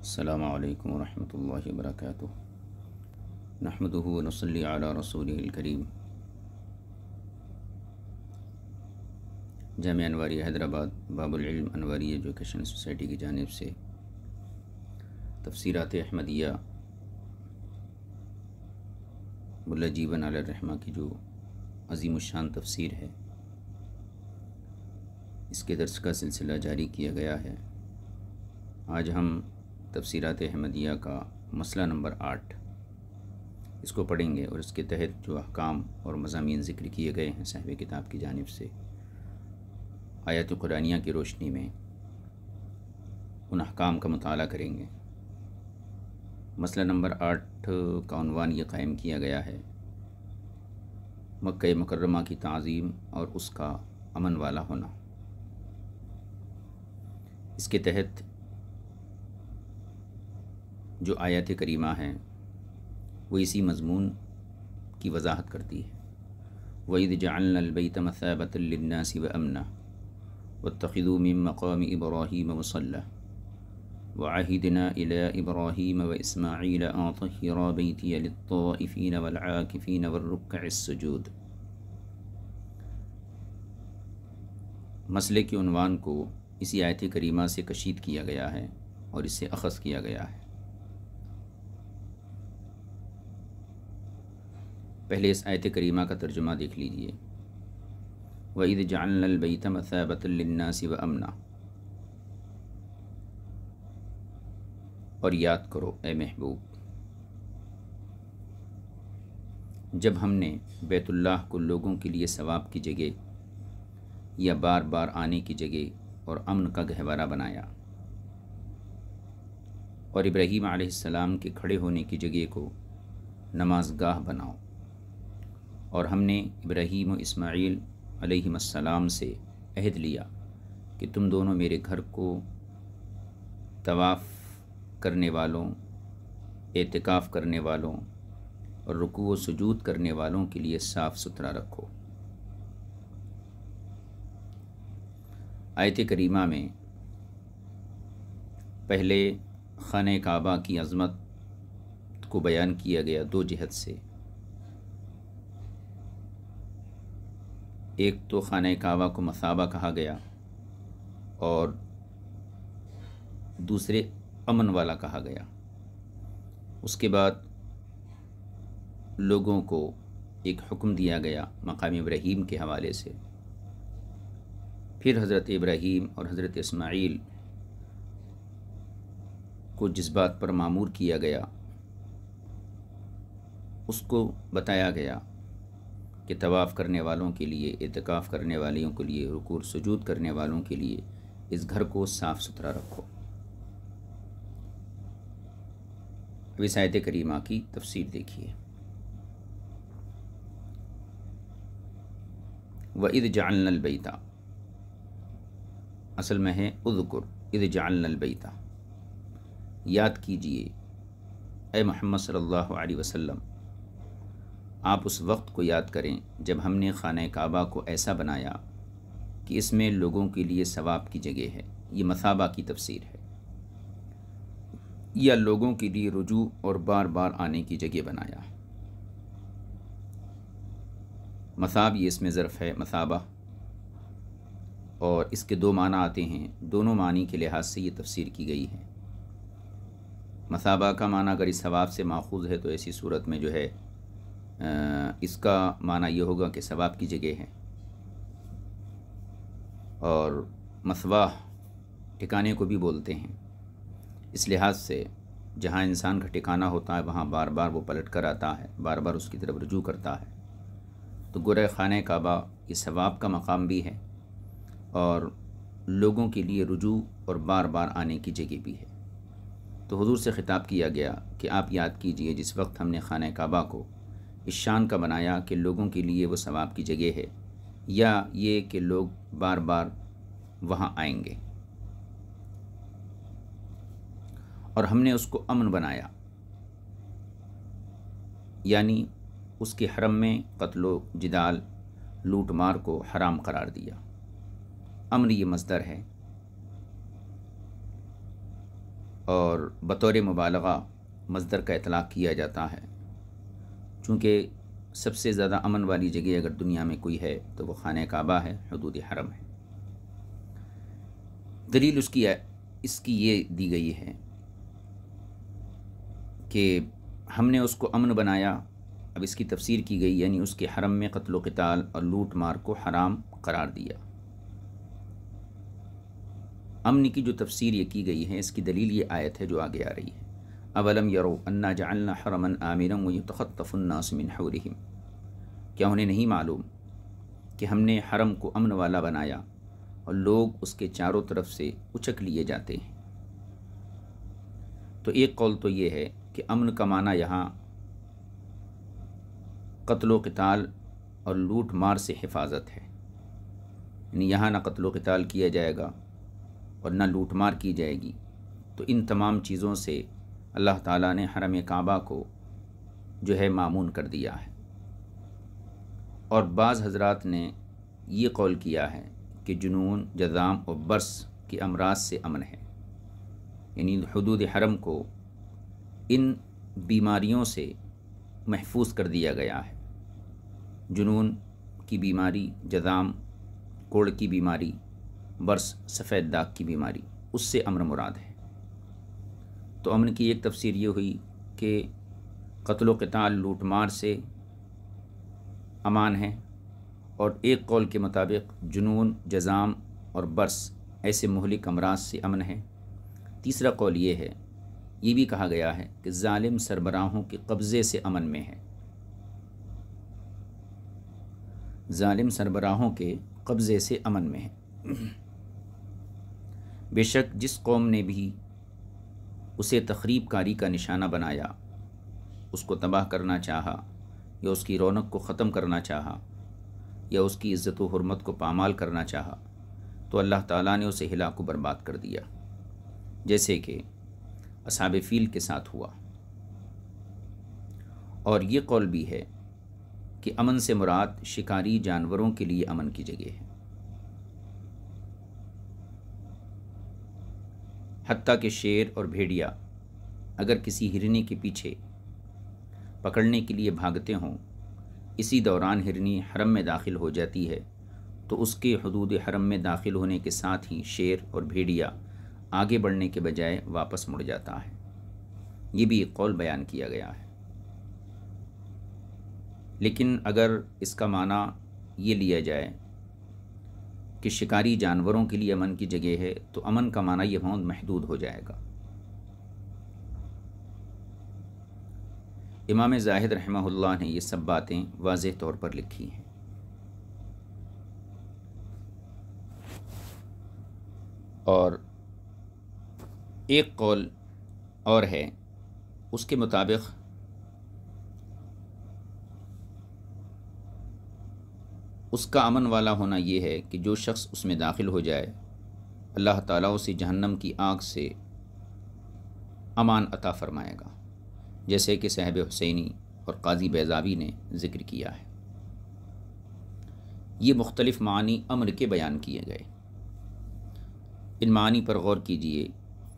अल्लाम वरहमल वर्क नहमद नसली रसूल करीम जाम अनवारी हैदराबाद बाबुलम अनवारी एजुकेशन सोसाइटी की जानब से तफसीरत अहमदिया मुला जीवन रहमा की जो अजीम शान तफसीर है इसके दर्स का सिलसिला जारी किया गया है आज हम तफसीरत अहमदिया का मसला नंबर आठ इसको पढ़ेंगे और इसके तहत जो अहकाम और मजामी ज़िक्र किए गए हैं साहब किताब की जानब से आयत कुरानिया की रोशनी में उन अहकाम का मताल करेंगे मसला नंबर आठ का अनवान ये कायम किया गया है मक् मकरमा की तज़ीम और उसका अमन वाला होना इसके तहत जो आयत करीमा है वो इसी मजमून की वजाहत करती है वईद जानबैत मसाबतलनासी व अमना व तखदूम मकाम इब्राहिम वसल वाहिदना इला व इसमाईल आतराबीतीफ़ीन वलाकिफ़ीन मसले के उनवान को इसी आयत करीमा से कशीद किया गया है और इससे अखज़ किया गया है पहले इस आयत करीमा का तर्जुमा देख लीजिए वईद जानबैत मसाबतनासी व अमना और याद करो ए महबूब जब हमने बैतुल्लाह को लोगों के लिए सवाब की जगह या बार बार आने की जगह और अमन का गहवारा बनाया और इब्राहीम आसमाम के खड़े होने की जगह को नमाजगाह बनाओ और हमने इब्राहीम इसमाइल अलैहिस्सलाम से अहद लिया कि तुम दोनों मेरे घर को तवाफ़ करने वालों एतिकाफ़ करने वालों और रुकू व सजूद करने वालों के लिए साफ़ सुथरा रखो आयत करीमा में पहले खान काबा की अज़मत को बयान किया गया दो जहत से एक तो ख़ाना कावा को मसाबा कहा गया और दूसरे अमन वाला कहा गया उसके बाद लोगों को एक हुक्म दिया गया मकाम इब्राहिम के हवाले से फिर हज़रत इब्राहिम और हज़रत इसमाइल को जिस बात पर मामूर किया गया उसको बताया गया कि तवाफ़ करने वालों के लिए इतकाफ़ करने वालों के लिए रुकूर सजूद करने वालों के लिए इस घर को साफ़ सुथरा रखो विसायत करीमा की तफसीर देखिए व इद नल बैता असल में है उदकुर ईद बैता याद कीजिए ए मोहम्मद सल्लल्लाहु अलैहि वसल्लम आप उस वक्त को याद करें जब हमने खाना काबा को ऐसा बनाया कि इसमें लोगों के लिए सवाब की जगह है ये मसाबा की तफसीर है या लोगों के लिए रुजू और बार बार आने की जगह बनाया मसाब ये इसमें ज़र्फ़ है मसाबा और इसके दो माना आते हैं दोनों मानी के लिहाज से ये तफसीर की गई है मसाबा का माना अगर इस सवाब से माखूज है तो ऐसी सूरत में जो है इसका माना यह होगा कि सवाब की जगह है और मसवाह ठिकाने को भी बोलते हैं इस लिहाज से जहाँ इंसान का ठिकाना होता है वहाँ बार बार वो पलट कर आता है बार बार उसकी तरफ रजू करता है तो गुर खान काबा ये सवाब का मकाम भी है और लोगों के लिए रजू और बार बार आने की जगह भी है तो हुजूर से ख़िताब किया गया कि आप याद कीजिए जिस वक्त हमने खान काबा को इस शान का बनाया कि लोगों के लिए वो सवाब की जगह है या ये कि लोग बार बार वहाँ आएंगे और हमने उसको अमन बनाया यानी उसके हरम में कत्लो जिदाल लूटमार को हराम करार दिया अमन ये मजदर है और बतौर मुबालगा मजदर का इतलाक़ किया जाता है चूँकि सबसे ज़्यादा अमन वाली जगह अगर दुनिया में कोई है तो वह खाना काबा है हदूद हरम है दलील उसकी इसकी ये दी गई है कि हमने उसको अमन बनाया अब इसकी तफसीर की गई यानी उसके हरम में कत्ल कताल और लूट मार को हराम करार दिया अमन की जो तफसीर ये की गई है इसकी दलील ये आयत है जो आगे आ रही है अवलम यरो अन्ना जालना हरमन आमिन वतखतफ़ुन्नास मिन हौरहिम क्या उन्हें नहीं मालूम कि हमने हरम को अमन वाला बनाया और लोग उसके चारों तरफ से उचक लिए जाते हैं तो एक कौल तो ये है कि अमन का माना यहाँ कत्लो कताल और लूट मार से हिफाजत है यानी यहाँ ना कत्लो कताल किया जाएगा और ना लूट मार की जाएगी तो इन तमाम चीज़ों से अल्लाह ताला ने हरम काबा को जो है मामून कर दिया है और बाज़ हजरात ने ये कौल किया है कि जुनून जजाम और बर्स के अमराज से अमन है यानी हदूद हरम को इन बीमारियों से महफूज कर दिया गया है जुनून की बीमारी जजाम कोड़ की बीमारी बर्स सफ़ेद दाग की बीमारी उससे अमर मुराद है तो अमन की एक तफसीर ये हुई कि कत्ल कताल मार से अमान है और एक कौल के मुताबिक जुनून जजाम और बर्स ऐसे महलिक अमराज से अमन है तीसरा कौल ये है ये भी कहा गया है कि ालिम सरबराहों के कब्ज़े से अमन में है ालिम सरबराहों के कब्ज़े से अमन में है बेशक जिस कौम ने भी उसे तकरीब कारी का निशाना बनाया उसको तबाह करना चाहा या उसकी रौनक को ख़त्म करना चाहा या उसकी इज़्ज़त हरमत को पामाल करना चाहा तो अल्लाह ताला ने उसे हिला को बर्बाद कर दिया जैसे कि असाब फ़ील के साथ हुआ और ये कौल भी है कि अमन से मुराद शिकारी जानवरों के लिए अमन की जगह है हती के शेर और भेड़िया अगर किसी हिरनी के पीछे पकड़ने के लिए भागते हों इसी दौरान हिरनी हरम में दाखिल हो जाती है तो उसके हदूद हरम में दाखिल होने के साथ ही शेर और भेड़िया आगे बढ़ने के बजाय वापस मुड़ जाता है ये भी एक कौल बयान किया गया है लेकिन अगर इसका माना ये लिया जाए कि शिकारी जानवरों के लिए अमन की जगह है तो अमन का माना यह बहुत महदूद हो जाएगा इमाम जाहिद रहमहुल्लाह ने ये सब बातें वाज तौर पर लिखी हैं और एक कौल और है उसके मुताबिक़ उसका अमन वाला होना यह है कि जो शख्स उसमें दाखिल हो जाए अल्लाह ताला उसे जहन्नम की आग से अमान अता फरमाएगा जैसे कि साहब हुसैनी और काजी बैजावी ने ज़िक्र किया है ये मुख्तलिफ़ मानी अमर के बयान किए गए इन मानी पर गौर कीजिए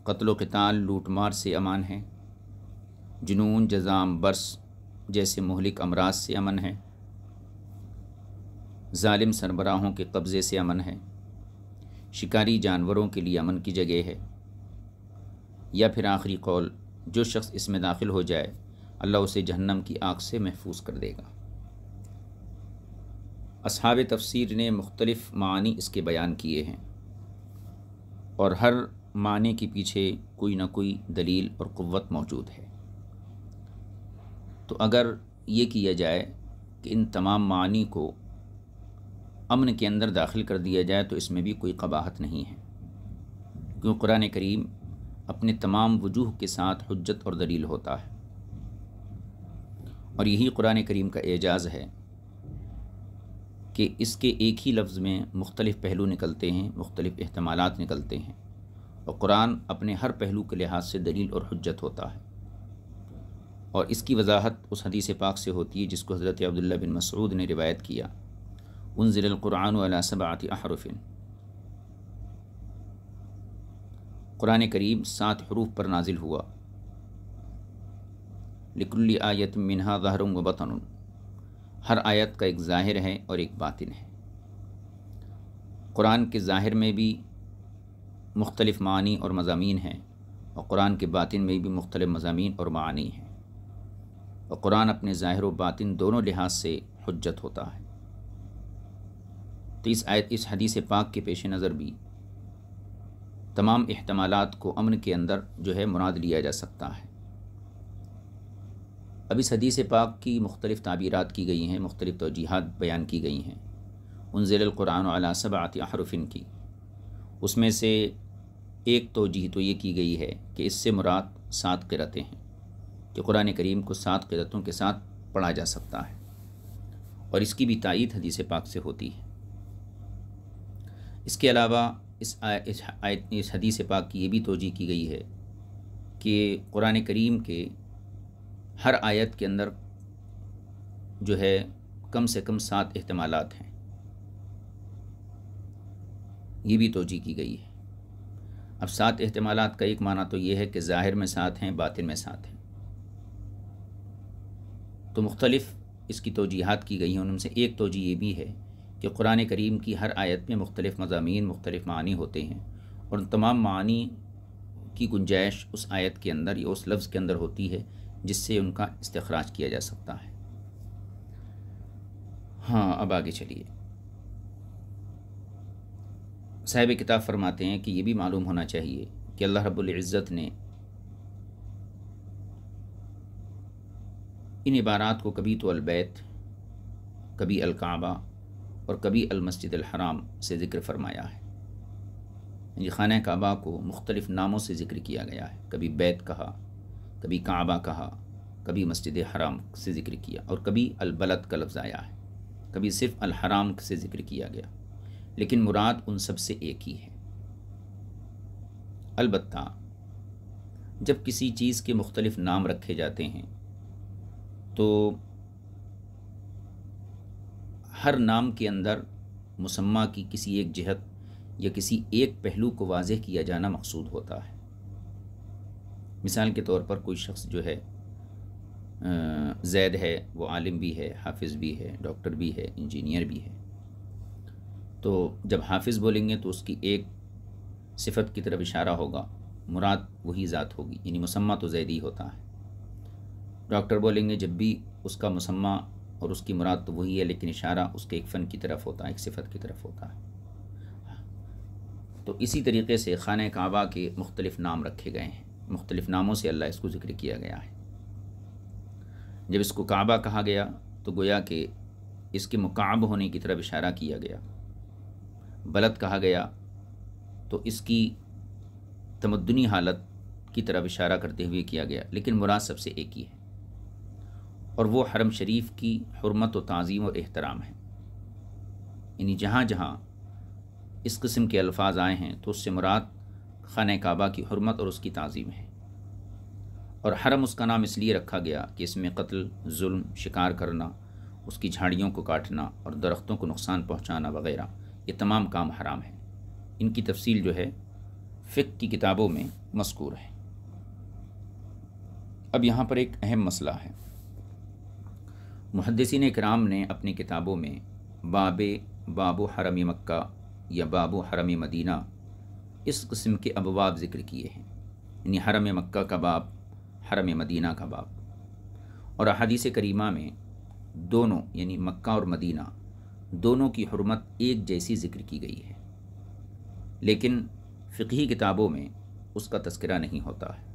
कत्ल कताल लूटमार से अमान है जुनून जजाम बरस जैसे महलिक अमराज से अमन है ालिम सरबराहों के कब्ज़े से अमन है शिकारी जानवरों के लिए अमन की जगह है या फिर आखिरी कौल जो शख्स इसमें दाखिल हो जाए अल्लाह उसे जहन्नम की आग से महफूज कर देगा अब तफसीर ने मुख्तलफ़ मानी इसके बयान किए हैं और हर माने के पीछे कोई ना कोई दलील और क़वत मौजूद है तो अगर ये किया जाए कि इन तमाम मानी को अमन के अंदर दाखिल कर दिया जाए तो इसमें भी कोई कबाहत नहीं है क्यों कुरान करीम अपने तमाम वजूह के साथ हजत और दलील होता है और यही कुरान करीम का एजाज़ है कि इसके एक ही लफ्ज़ में मुख्तलिफ़ पहलू निकलते हैं मुख्तलिफ़ अहतमाल निकलते हैं और कुरान अपने हर पहलू के लिहाज से दलील और हजत होता है और इसकी वजाहत उस हदीस पाक से होती है जिसको हज़रत अब्दुल्ला बिन मसरूद ने रिवायत किया उनज़िलकुरान वलासबात अहरफिन क़ुरान करीब सात हरूफ पर नाजिल हुआ लिकुल्ली आयत मिनहा ज़ाहर व बतन हर आयत का एक ज़ाहिर है और एक बातिन है क़ुरान के ज़ाहिर में भी मुख्तलिफ़ मानी और मजामी हैं और क़ुरान के बातिन में भी मुख्तलिफ़ मजामी और मानी हैं और क़ुरान अपने ज़ाहिर व बातिन दोनों लिहाज से हजत होता है तो इस आयत इस हदीस पाक के पेश नज़र भी तमाम अहतमालत को अमन के अंदर जो है मुराद लिया जा सकता है अब इस हदीस पाक की मुख्तलिफ़ ताबीरات की गई हैं मुख्तलिफ़ तोजीहत बयान की गई हैं उन ज़िलकुरान अला सबात आरफिन की उसमें से एक तोजीह तो ये की गई है कि इससे मुराद सात किरतें हैं कि कुरान करीम को सात किरतों के साथ पढ़ा जा सकता है और इसकी भी तइद हदीस पाक से होती है इसके अलावा इस आय इस, हदीस पाक की ये भी तोजी की गई है कि क़ुरान करीम के हर आयत के अंदर जो है कम से कम सात अहतमाल हैं ये भी तोजी की गई है अब सात अहतमाल का एक माना तो ये है कि ज़ाहिर में सात हैं बातिन में सात हैं तो मुख्तलफ़ इसकी तोजीहत की गई हैं उनमें से एक तोजी ये भी है कि कुरान करीम की हर आयत में मुख्तलिफ़ मजामी मुख्तलिफ़ मानी होते हैं और उन तमाम मानी की गुंजाइश उस आयत के अंदर या उस लफ्ज़ के अंदर होती है जिससे उनका इस्तखराज किया जा सकता है हाँ अब आगे चलिए साहब किताब फरमाते हैं कि ये भी मालूम होना चाहिए कि अल्लाह रब्ज़त ने इन इबारात को कभी तो अलबैत कभी अलकाबा और कभी अलमस्जिद हराम से ज़िक्र फरमाया है ये खाना काबा को मुख्तलिफ़ नामों से ज़िक्र किया गया है कभी बैत कहा कभी काबा कहा कभी मस्जिद हराम से ज़िक्र किया और कभी अलबलद का लफ्ज़ आया है कभी सिर्फ अलहराम से ज़िक्र किया गया लेकिन मुराद उन सब से एक ही है अलबत् जब किसी चीज़ के मुख्तलिफ़ नाम रखे जाते हैं तो हर नाम के अंदर मुसम्मा की किसी एक जहत या किसी एक पहलू को वाजह किया जाना मकसूद होता है मिसाल के तौर पर कोई शख्स जो है जैद है वो आलिम भी है हाफिज़ भी है डॉक्टर भी है इंजीनियर भी है तो जब हाफिज़ बोलेंगे तो उसकी एक सिफत की तरफ इशारा होगा मुराद वही ज़ात होगी यानी मुसम्मा तो जैद ही होता है डॉक्टर बोलेंगे जब भी उसका मुसम्मा और उसकी मुराद तो वही है लेकिन इशारा उसके एक फ़न की तरफ होता है एक सिफत की तरफ होता है तो इसी तरीके से खान काबा के मुख्तलिफ़ नाम रखे गए हैं मुख्तलिफ़ नामों से अल्लाह इसको ज़िक्र किया गया है जब इसको काबा कहा गया तो गोया कि इसके मुकाब होने की तरफ इशारा किया गया बलद कहा गया तो इसकी तमदनी हालत की तरफ इशारा करते हुए किया गया लेकिन मुराद सबसे एक ही है और वो हरम शरीफ की हरमत व तज़ीम और एहतराम है यानी जहाँ जहाँ इस कस्म के अल्फाज आए हैं तो उससे मुराद खान काबा की हरमत और उसकी तज़ीम है और हरम उसका नाम इसलिए रखा गया कि इसमें कत्ल जुल्म शिकार करना उसकी झाड़ियों को काटना और दरख्तों को नुकसान पहुँचाना वगैरह ये तमाम काम हराम है इनकी तफसील जो है फ़िक की किताबों में मस्कूर है अब यहाँ पर एक अहम मसला है मुहदसिन कराम ने अपनी किताबों में बाब बाबो हरम मक् या बाबो हरम मदीना इस कस्म के अबवाब ज़िक्र किए हैं यानी हरम मक् का बाप हरम मदीना का बाब और अदीस करीमा में दोनों यानी मक् और मदीना दोनों की हरमत एक जैसी ज़िक्र की गई है लेकिन फ़िकी किताबों में उसका तस्करा नहीं होता है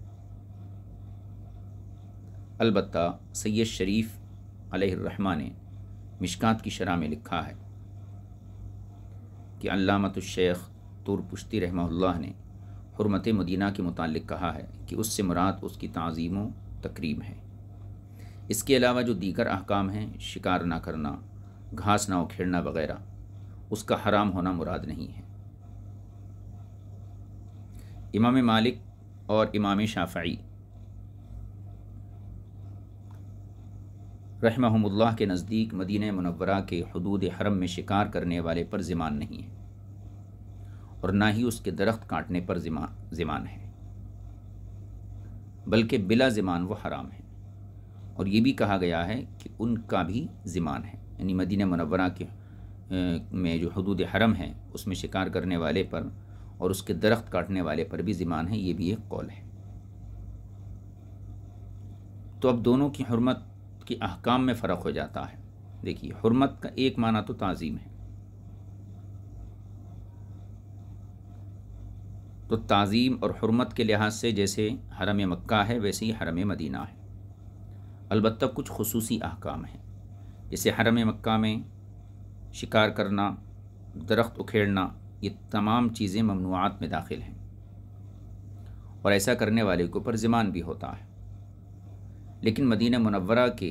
अलबत् सैद शरीफ़ अलहमा ने मिशकात की शरह में लिखा है कि अल्लामत शेख तुरपुश्ती रहमल्ला ने हरमत मदीना के मुतल कहा है कि उससे मुराद उसकी तज़ीमों तकरीब है इसके अलावा जो दीगर अहकाम हैं शिकार ना करना घास ना उखेड़ना वगैरह उसका हराम होना मुराद नहीं है इमाम मालिक और इमाम शाफाई रहमहुल्ला के नज़दीक मदीन मनवरा के हदूद हरम में शिकार करने वाले पर ज़िमान नहीं है और ना ही उसके दरख्त काटने पर ज़िमा ज़िमान है बल्कि बिला ज़िमान वो हराम है और ये भी कहा गया है कि उनका भी ज़िमान है यानी मदीन मनवरा के में जो हदूद हरम है उसमें शिकार करने वाले पर और उसके दरख्त काटने वाले पर भी ज़िमान है ये भी एक कौल है तो अब दोनों की हरमत के अहकाम में फ़र्क हो जाता है देखिए हरमत का एक माना तो तज़ीम है तो तज़ीम और हरमत के लिहाज से जैसे हरम मक्का है वैसे ही हरम मदीना है अलबत् कुछ खसूसी अहकाम हैं जैसे हरम मक्का में शिकार करना दरख्त उखेड़ना ये तमाम चीज़ें ममनूआत में दाखिल हैं और ऐसा करने वाले के ऊपर ज़िमान भी होता है लेकिन मदीना मुनव्वरा के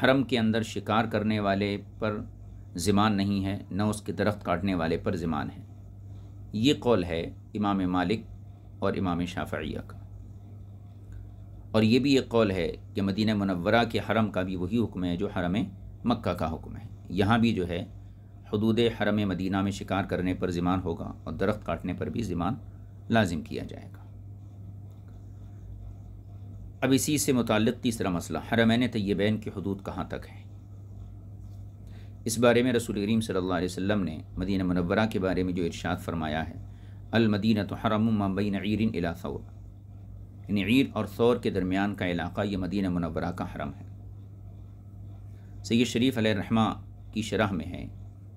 हरम के अंदर शिकार करने वाले पर ज़िमान नहीं है न उसके दरख्त काटने वाले पर ज़िमान है ये कौल है इमाम मालिक और इमाम शाफिया का और ये भी एक कौल है कि मदीना मुनव्वरा के हरम का भी वही हुक्म है जो हरम मक्का का हुक्म है यहाँ भी जो है हदूद हरम मदीना में शिकार करने पर ज़िमान होगा और दरख्त काटने पर भी ज़िमान लाजिम किया जाएगा अब इसी से मुतल तीसरा मसला हरमैन तय्यबैन की हदूद कहाँ तक है इस बारे में रसूल करीम सल्ला अलैहि ने मदीना मनवरा के बारे में जो इरशाद फरमाया है अलमदीन तो हरम मबीन ईरिन इला ईर और सौर के दरमियान का इलाका ये मदीन मनवरा का हरम है सैद शरीफ रहमा की शरह में है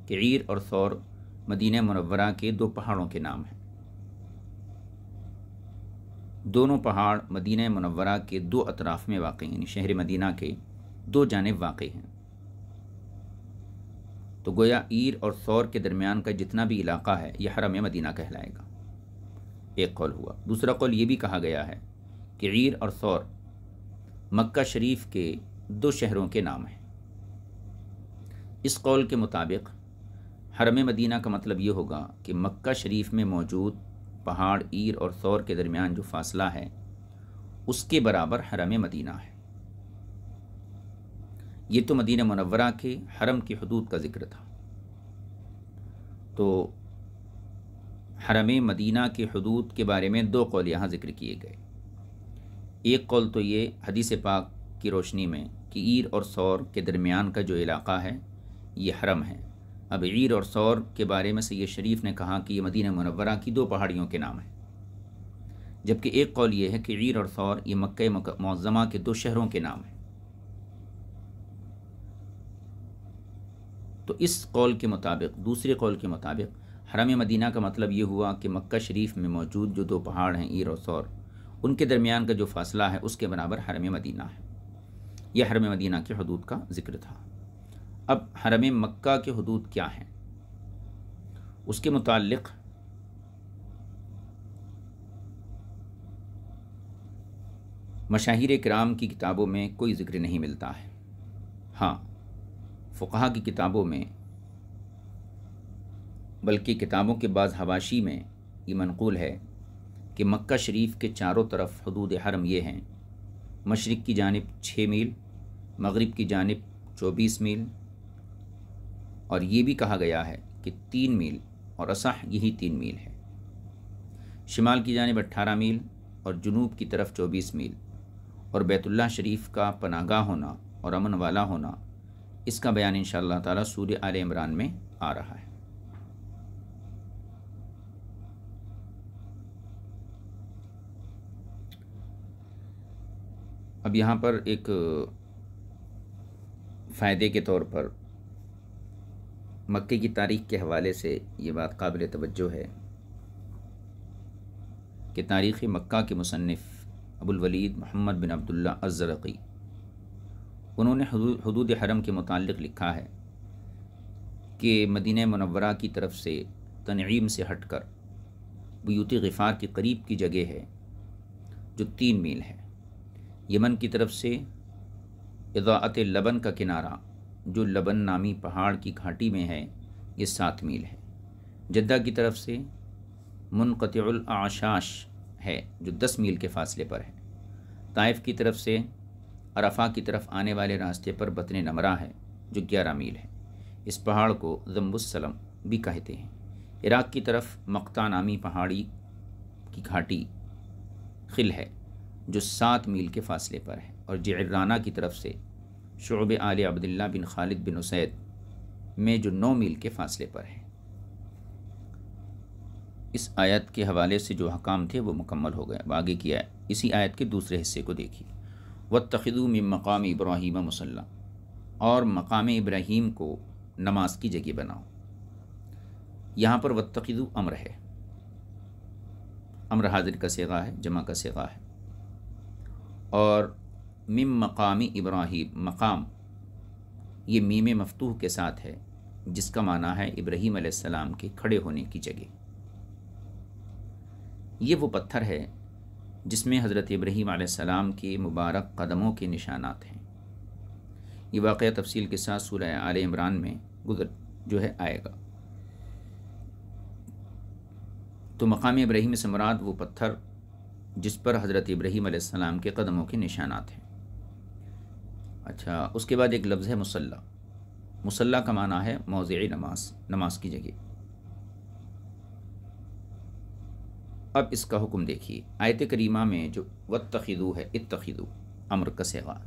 कि ईर और सौर मदीन मनवरा के दो पहाड़ों के नाम हैं दोनों पहाड़ मदीना मनवरा के दो अतराफ़ में वाक़ यानी शहर मदीना के दो जानब वाक़ हैं तो गोया ईर और सौर के दरमियान का जितना भी इलाका है यह हरम मदीना कहलाएगा एक कौल हुआ दूसरा कौल ये भी कहा गया है कि ईर और सौर मक्का शरीफ के दो शहरों के नाम हैं इस कौल के मुताबिक हरम मदीना का मतलब ये होगा कि मक्का शरीफ में मौजूद पहाड़ ईर और सौर के दरमियान जो फासला है उसके बराबर हरम मदीना है ये तो मदीना मनवरा के हरम की हदूद का ज़िक्र था तो हरम मदीना के हदूद के बारे में दो कौल यहाँ ज़िक्र किए गए एक कौल तो ये हदीस पाक की रोशनी में कि ईर और सौर के दरमियान का जो इलाका है ये हरम है अब ईर और सौर के बारे में सैद शरीफ ने कहा कि ये मदीन मनवरा की दो पहाड़ियों के नाम हैं जबकि एक कौल ये है कि ईर और सौर ये मक् मौजमा के दो शहरों के नाम हैं तो इस कौल के मुताबिक दूसरे कौल के मुताबिक हरम मदीना का मतलब ये हुआ कि मक्का शरीफ में मौजूद जो दो पहाड़ हैं ईर और सौर उनके दरमियान का जो फासला है उसके बराबर हरम मदीना है यह हरम मदीना के हदूद का जिक्र था अब हरम मक्का के हदूद क्या हैं उसके मुतालिक मशाहिर कराम की किताबों में कोई ज़िक्र नहीं मिलता है हाँ फ़ुका की किताबों में बल्कि किताबों के बाद हवाशी में ये मनकूल है कि मक्का शरीफ के चारों तरफ हदूद हरम ये हैं मशरक़ की जानब छः मील मगरब की जानब चौबीस मील और ये भी कहा गया है कि तीन मील और असह यही तीन मील है शिमाल की जानब अट्ठारह मील और जुनूब की तरफ चौबीस मील और बैतुल्ला शरीफ का पनागा होना और अमन वाला होना इसका बयान इन ताला सूर्य आल इमरान में आ रहा है अब यहाँ पर एक फ़ायदे के तौर पर मक्के की तारीख के हवाले से ये बात काबिल तवज्जो है कि तारीख़ मक्का के मुसनफ़ अबुलवलीद मोहम्मद बिन अब्दुल्ला अज़रक़ी उन्होंने हदूद हरम के मुतल लिखा है कि मदीन मनवरा की तरफ से तनईम से हट कर बयूत गफ़ार के करीब की जगह है जो तीन मील है यमन की तरफ से इज़ात लबन का किनारा जो लबन नामी पहाड़ की घाटी में है ये सात मील है जद्दा की तरफ से मुनक़तुल आशाश है जो दस मील के फासले पर है ताइफ की तरफ से अरफा की तरफ आने वाले रास्ते पर बतन नमरा है जो ग्यारह मील है इस पहाड़ को जम्बुसलम भी कहते हैं इराक़ की तरफ मक्ता नामी पहाड़ी की घाटी खिल है जो सात मील के फासले पर है और जर्राना की तरफ से शुब आल अब्दुल्ला बिन खालिद बिन उसैद में जो नौ मील के फासले पर है इस आयत के हवाले से जो हकाम थे वो मुकम्मल हो गए आगे किया है इसी आयत के दूसरे हिस्से को देखिए व तखदू में मकाम इब्राहिम मसल्ला और मकाम इब्राहिम को नमाज की जगह बनाओ यहाँ पर वतखदू अम्र है अम्र हाजिर का सेगा है जमा का सेगा है और मिम मकामी इब्राहिम मकाम ये मीम मफतूह के साथ है जिसका माना है इब्राहिम आसमाम के खड़े होने की जगह ये वो पत्थर है जिसमें हज़रत इब्राहीम आसमाम के मुबारक कदमों के निशानात हैं ये वाक़ तफसील के साथ सूरह आल इमरान में गुजर जो है आएगा तो मकाम इब्राहिम समरात वो पत्थर जिस पर हज़रत इब्राहीम आसमाम के कदमों के निशानात हैं अच्छा उसके बाद एक लफ्ज़ है मुसल्ला मुसल्ला का माना है मौज़ नमाज नमाज की जगह अब इसका हुक्म देखिए आयत करीमा में जो वतखिदू है इतखीदू अमर का सेवा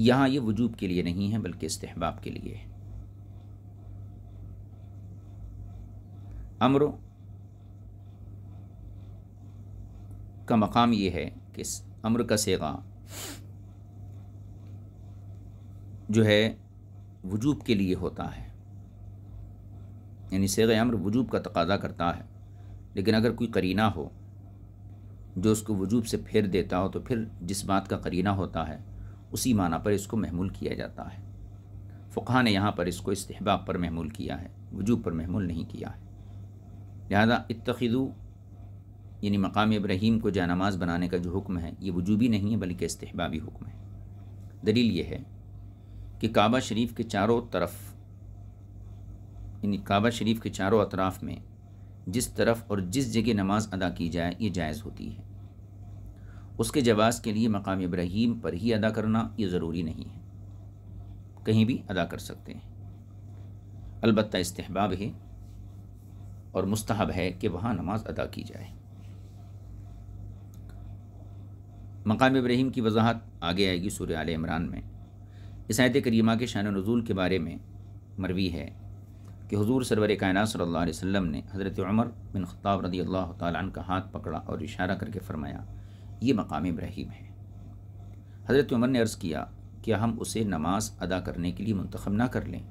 यहाँ ये वजूब के लिए नहीं है बल्कि इस्तेहबाब के लिए है अमर का मकाम ये है कि अमर का सेगा जो है वजूब के लिए होता है यानी सेगा अमर वजूब का तकाजा करता है लेकिन अगर कोई करीना हो जो उसको वजूब से फेर देता हो तो फिर जिस बात का करीना होता है उसी माना पर इसको महमूल किया जाता है फ़ुका ने यहाँ पर इसको इस्तेहबाब पर महमूल किया है वजूब पर महमूल नहीं किया है लिहाजा इतखदु यानी मकाम इब्राहिम को जानमाज बनाने का जो हुक्म है ये वजूबी नहीं है बल्कि इस्तेबाबी हुक्म है दलील ये है कि काबा शरीफ के चारों तरफ यानी काबा शरीफ के चारों अतराफ़ में जिस तरफ और जिस जगह नमाज अदा की जाए ये जायज़ होती है उसके जवाब के लिए मकाम इब्राहिम पर ही अदा करना ये ज़रूरी नहीं है कहीं भी अदा कर सकते हैं अलबत् इस्तेबाब है और मुस्तहब है कि वहाँ नमाज अदा की जाए मकाम इब्राहिम की वजाहत आगे आएगी सूर्य आल इमरान में इस आयत करीमा के शान नज़ूल के बारे में मरवी है कि हजूर सरवर कायन सल्ला वसम ने हज़रत उमर बिन ख़ताब रदी अल्लाह तन का हाथ पकड़ा और इशारा करके फ़रमाया ये मकाम इब्राहिम है हज़रत उमर ने अर्ज़ किया कि हम उसे नमाज अदा करने के लिए मंतखब ना कर लें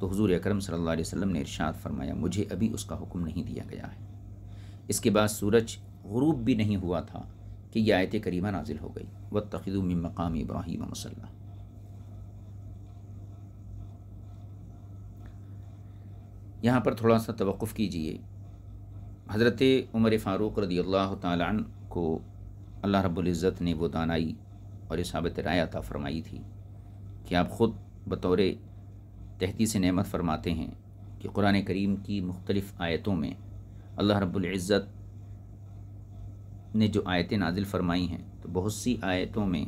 तो हज़ूर अक्रम सल्ला वसम ने इरशाद फरमाया मुझे अभी उसका हुक्म नहीं दिया गया है इसके बाद सूरज गरूब भी नहीं हुआ था कि यह आयत करीमा नाजिल हो गई व तखिदुम मकाम इब्राहिम मसल्ला यहाँ पर थोड़ा सा तवक़ कीजिए हज़रत उमर फ़ारूक रदी अल्लाह तन को अल्लाह रबुल्ज़त ने वो दानाई और इसबत राय अता फ़रमाई थी कि आप ख़ुद बतौर तहती से नमत फ़रमाते हैं कि कुरान करीम की मुख्तलिफ़ आयतों में अल्लाह रबुल्ज़त ने जो आयतें नाजिल फ़रमाई हैं तो बहुत सी आयतों में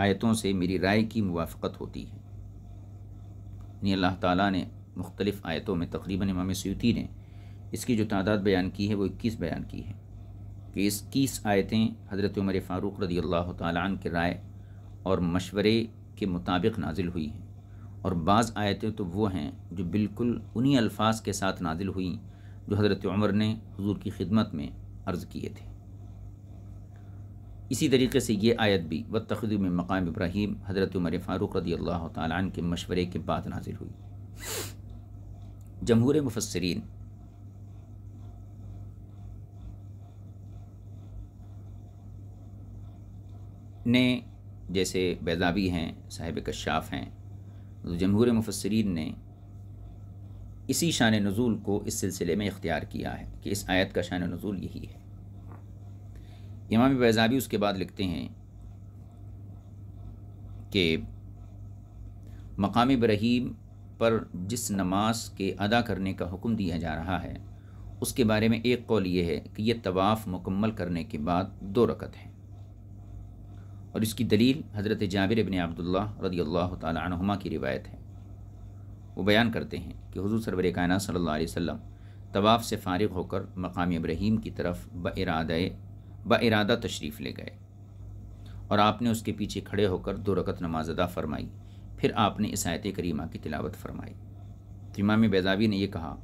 आयतों से मेरी राय की मुवाफ़त होती है यानी अल्लाह ताला ने मुख्तलिफ़ आयतों में तकरीबन इमाम सयूती ने इसकी जो तादाद बयान की है वो इक्कीस बयान की है कि इक्कीस आयतें हज़रत उमर फ़ारूक रदी अल्लाह तन के राय और मशवरे के मुताबिक नाजिल हुई हैं और बाज़ आयतें तो वो हैं जो बिल्कुल उन्हीं अल्फाज के साथ नाजिल हुई जो हज़रत उमर ने हजूर की खिदमत में अर्ज़ किए थे इसी तरीके से ये आयत भी व तखद में मकाम इब्राहिम हज़रत उमर फ़ारूक रदी अल्लाह तन के मशवरे के बाद नाजिल हुई जमहूर मुफसरीन ने जैसे बैदावी हैं साहिब कशाफ हैं तो जमहूर मुफसरीन ने इसी शान नजूल को इस सिलसिले में इख्तियार किया है कि इस आयत का शान नज़ूल यही है इमाम बैजाबी उसके बाद लिखते हैं कि मकामी ब्रहीम पर जिस नमाज के अदा करने का हुक्म दिया जा रहा है उसके बारे में एक कौल ये है कि यह तवाफ़ मुकम्मल करने के बाद दो रकत है और इसकी दलील हज़रत जाबिर इबन अब्दुल्ला रदी अल्लाह तुमा की रिवायत है वो बयान करते हैं कि हजू सरवर कायन सल्ला वसम तवाफ़ से फारग होकर मकाम इब्राहिम की तरफ ब इरादा ब इरादा तशरीफ़ ले गए और आपने उसके पीछे खड़े होकर दो रकत नमाज अदा फरमाई फिर आपने इस आयत करीमा की तिलावत फरमाई तो इमाम बेजावी ने यह कहा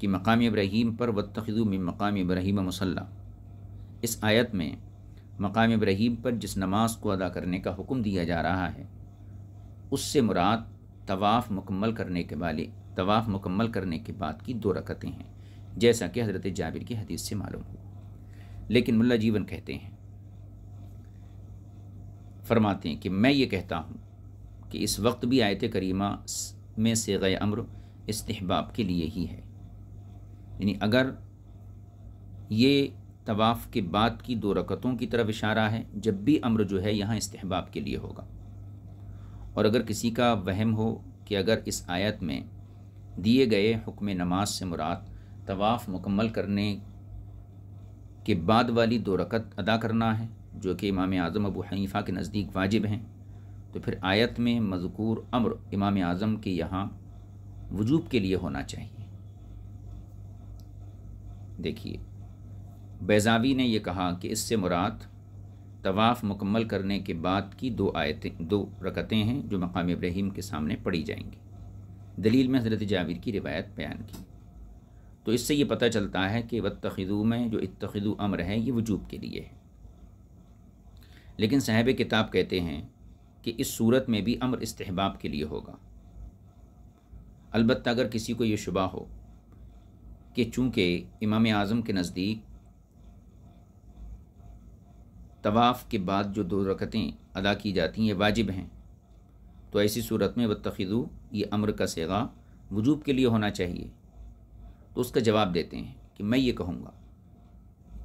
कि मकाम इब्राहिम पर वतखु में मकाम इब्राहिम मसल्ला इस आयत में मकाम इब्राहिम पर जिस नमाज को अदा करने का हुक्म दिया जा रहा है उससे मुराद तवाफ़ मुकम्मल करने के वाले तवाफ़ मुकम्मल करने के बाद की दो रकतें हैं जैसा कि हज़रत जाबिर की हदीस से मालूम हो लेकिन मुल्ला जीवन कहते हैं फरमाते हैं कि मैं ये कहता हूँ कि इस वक्त भी आयत करीमा में से गए अम्र इस्तहबाब के लिए ही है यानी अगर ये तवाफ़ के बाद की दो रकतों की तरफ इशारा है जब भी अम्र जो है यहाँ इस्तहबाब के लिए होगा और अगर किसी का वहम हो कि अगर इस आयत में दिए गए हुक्म नमाज से मुराद तवाफ़ मुकम्मल करने के बाद वाली दो रकत अदा करना है जो कि इमाम आज़म अबू हनीफ़ा के नज़दीक वाजिब हैं तो फिर आयत में मजकूर अम्र इमाम आज़म के यहाँ वजूब के लिए होना चाहिए देखिए बैजावी ने यह कहा कि इससे मुराद तवाफ़ मुकम्मल करने के बाद की दो आयतें दो रकतें हैं जो मकाम इब्राहिम के सामने पढ़ी जाएंगी दलील में हज़रत जाविर की रिवायत बयान की तो इससे ये पता चलता है कि वतखदू में जो इतखदू अम्र है ये वजूब के लिए है लेकिन साहब किताब कहते हैं कि इस सूरत में भी अमर इस्तेबाब के लिए होगा अलबत् अगर किसी को ये शुबा हो कि चूँकि इमाम आज़म के नज़दीक तवाफ़ के बाद जो दो रकतें अदा की जाती हैं ये वाजिब हैं तो ऐसी सूरत में बतखदू ये अमर का सेगा वजूब के लिए होना चाहिए तो उसका जवाब देते हैं कि मैं ये कहूँगा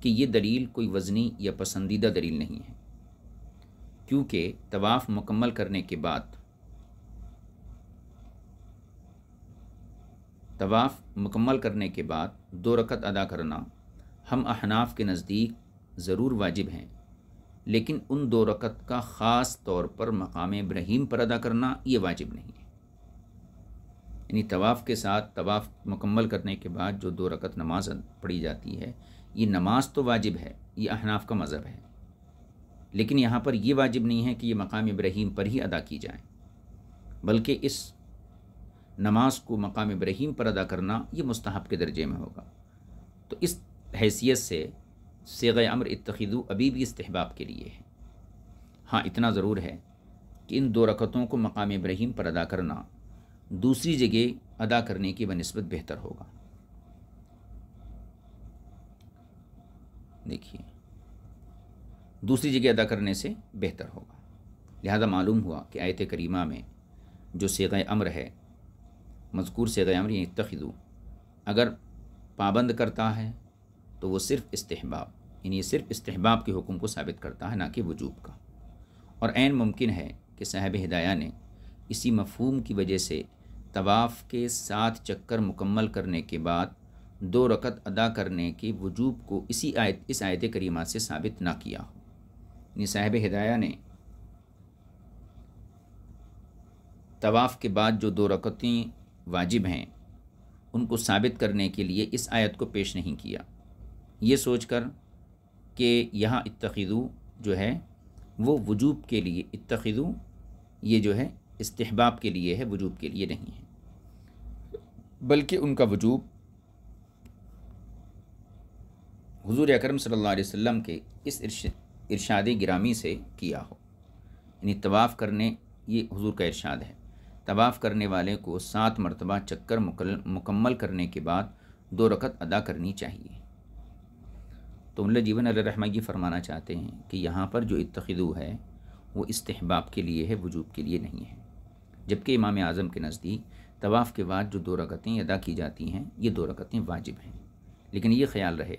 कि ये दलील कोई वजनी या पसंदीदा दलील नहीं है क्योंकि तवाफ़ मुकम्मल करने के बाद तवाफ़ मुकम्मल करने के बाद दो रकत अदा करना हम अहनाफ के नज़दीक ज़रूर वाजिब हैं लेकिन उन दो रकत का ख़ास तौर पर मकाम इब्राहीम पर अदा करना ये वाजिब नहीं है यानी तवाफ़ के साथ तवाफ़ मुकम्मल करने के बाद जो दो रकत नमाज पढ़ी जाती है ये नमाज तो वाजिब है ये अहनाफ का मज़हब है लेकिन यहाँ पर ये वाजिब नहीं है कि ये मकाम इब्राहिम पर ही अदा की जाए बल्कि इस नमाज को मकाम इब्राहिम पर अदा करना ये मुस्तहब के दर्जे में होगा तो इस हैसियत से सेग अमर इतखीदु अभी भी इस्तेहबाब के लिए है हाँ इतना ज़रूर है कि इन दो रकतों को मकाम इब्राहिम पर अदा करना दूसरी जगह अदा करने की बनस्बत बेहतर होगा देखिए दूसरी जगह अदा करने से बेहतर होगा लिहाजा मालूम हुआ कि आयत करीमा में जो सग अमर है मजकूर सग अमर या तखदु अगर पाबंद करता है तो वो सिर्फ इस्तेहबाब यानी सिर्फ इस्तेहबाब के हुक्म को साबित करता है ना कि वजूब का और एन मुमकिन है कि साहब हिदाया ने इसी मफहूम की वजह से तवाफ़ के साथ चक्कर मुकम्मल करने के बाद दो रकत अदा करने के वजूब को इसी आयत इस आयत करीमा से साबित ना किया हो यानी साहिब हिदाया ने तवाफ़ के बाद जो दो रकतें वाजिब हैं उनको साबित करने के लिए इस आयत को पेश नहीं किया ये सोच कर कि यहाँ इतखदू जो है वो वजूब के लिए इतखदू ये जो है इस्तेबाब के लिए है वजूब के लिए नहीं है बल्कि उनका वजूब हुजूर अकरम सल्लल्लाहु अलैहि वसल्लम के इस इरशाद गिरामी से किया हो यानी तवाफ़ करने ये हुजूर का इरशाद है तवाफ़ करने वाले को सात मरतबा चक्कर मुकम्मल करने के बाद दो रकत अदा करनी चाहिए तो उन जीवन रहमा ये फरमाना चाहते हैं कि यहाँ पर जो इतखदु है वो इस्तेबाब के लिए है वजूब के लिए नहीं है जबकि इमाम आज़म के नज़दीक तवाफ़ के बाद जो दो रकतें अदा की जाती हैं ये दो रकतें वाजिब हैं लेकिन ये ख्याल रहे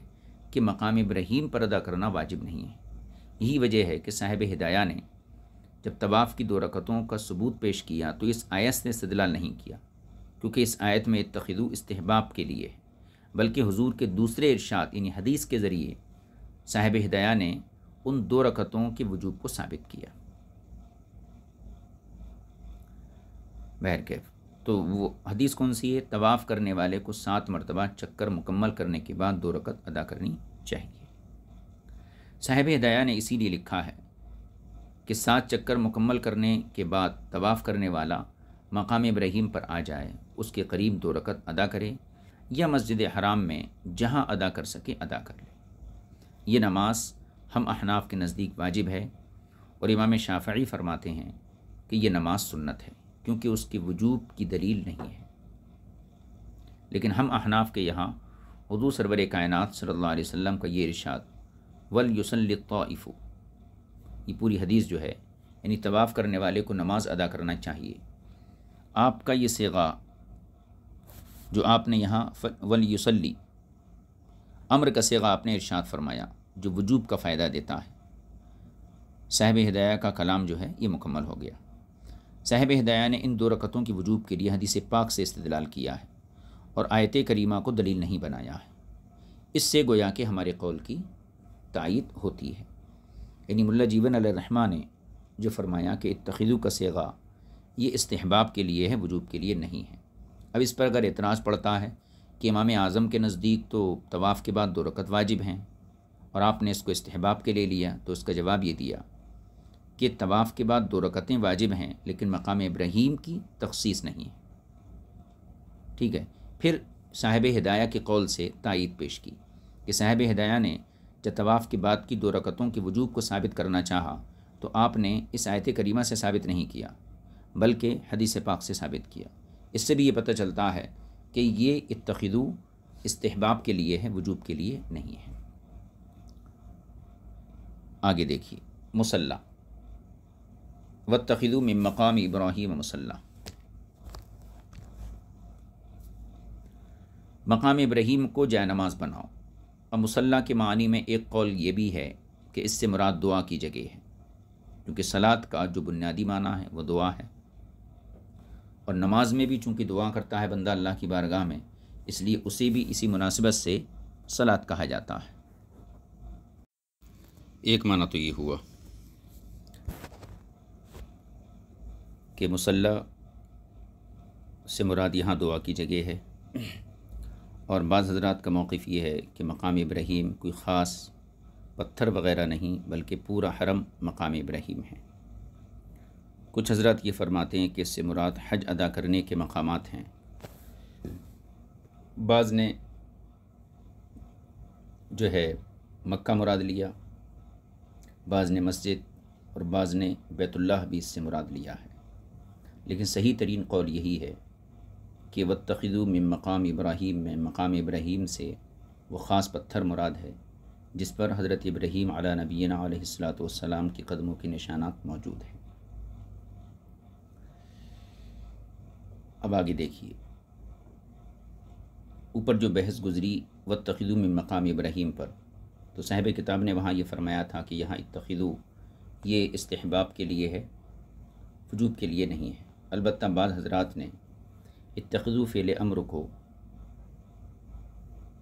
कि मकाम इब्राहीम पर अदा करना वाजिब नहीं है यही वजह है कि साहिब हिदाया ने जब तवाफ़ की दो रकतों का सबूत पेश किया तो इस आयत ने सदला नहीं किया क्योंकि इस आयत में तखदु इस्तेहबाब के लिए है बल्कि हुजूर के दूसरे इरशाद यानी हदीस के ज़रिए साहिब हिदाया ने उन दो रकतों के वजूब को साबित किया बहर कैफ तो वो हदीस कौन सी है तवाफ़ करने वाले को सात मरतबा चक्कर मुकम्मल करने के बाद दो रकत अदा करनी चाहिए साहिब दया ने इसीलिए लिखा है कि सात चक्कर मुकम्मल करने के बाद तवाफ़ करने वाला मकाम इब्राहिम पर आ जाए उसके करीब दो रकत अदा करे या मस्जिद हराम में जहाँ अदा कर सके अदा कर ले ये नमाज हम अहनाफ के नज़दीक वाजिब है और इमाम शाफ़ी फरमाते हैं कि यह नमाज सुन्नत है क्योंकि उसकी वजूब की दलील नहीं है लेकिन हम अहनाफ के यहाँ उदू सरवर कायनत सल्ला वसम का ये इरशाद वल युसनफ़ ये पूरी हदीस जो है यानी तवाफ़ करने वाले को नमाज़ अदा करना चाहिए आपका ये सेगा जो आपने यहाँ वल युसली अमर का सेगा आपने इरशाद फरमाया जो वजूब का फ़ायदा देता है साहब हदया का कलाम जो है ये मुकम्मल हो गया साहब हदया ने इन दो रकतों की वजूब के लिए हदीस पाक से इस्तलाल किया है और आयत करीमा को दलील नहीं बनाया है इससे गोया कि हमारे कौल की तायद होती है यानी मुल्ला जीवन रहमा ने जो फरमाया कि इतखदू का सेगा ये इस्तेहबाब के लिए है वजूब के लिए नहीं है अब इस पर अगर एतराज़ पड़ता है कि इमाम आज़म के नज़दीक तो तवाफ़ के बाद दो रकत वाजिब हैं और आपने इसको इस्तेहबाब के लिए लिया तो उसका जवाब ये दिया कि तवाफ़ के बाद दो रकतें वाजिब हैं लेकिन मकाम इब्राहिम की तखसीस नहीं है ठीक है फिर साहिब हदाया के कौल से तायद पेश की कि साहिब हदाया ने जब तवाफ़ की बात की दो रकतों के वजूब को साबित करना चाहा तो आपने इस आयत करीमा से साबित नहीं किया बल्कि हदीस पाक से साबित किया इससे भी ये पता चलता है कि ये इतखदू इस्तेहबाब के लिए है वजूब के लिए नहीं है आगे देखिए मुसल्ला व तखदू में मकाम इब्राहिम मुसल्ला मकाम इब्राहिम को जाय नमाज बनाओ और मुसल्ला के मानी में एक कौल ये भी है कि इससे मुराद दुआ की जगह है क्योंकि सलाद का जो बुनियादी माना है वह दुआ है और नमाज में भी चूँकि दुआ करता है बंदा अल्लाह की बारगाह में इसलिए उसे भी इसी मुनासिबत से सलाद कहा जाता है एक माना तो ये हुआ कि मुसल्ला से मुराद यहाँ दुआ की जगह है और बाज़ हज़रा का मौक़ ये है कि मकाम इब्राहिम कोई ख़ास पत्थर वगैरह नहीं बल्कि पूरा हरम मकाम इब्राहिम है कुछ हज़रा ये फरमाते हैं कि इससे मुराद हज अदा करने के मकाम हैं बाज़ ने जो है मक्का मुराद लिया बाज़ ने मस्जिद और बाज़ ने बैतुल्लाह भी इससे मुराद लिया है लेकिन सही तरीन कौल यही है कि वतखु में मकाम इब्राहिम में मकाम इब्राहीम से वो ख़ास पत्थर मुराद है जिस पर हज़रत इब्राहीम अला नबीना के कदमों के निशानात मौजूद हैं अब आगे देखिए ऊपर जो बहस गुज़री तखदु में मकाम इब्राहीम पर तो साहब किताब ने वहाँ ये फ़रमाया था कि यहाँ इतखु ये इस्तेबाब के लिए है वजूब के लिए नहीं है अलबत्त बाज़ हजरात ने इतखु फ़ेल अमर को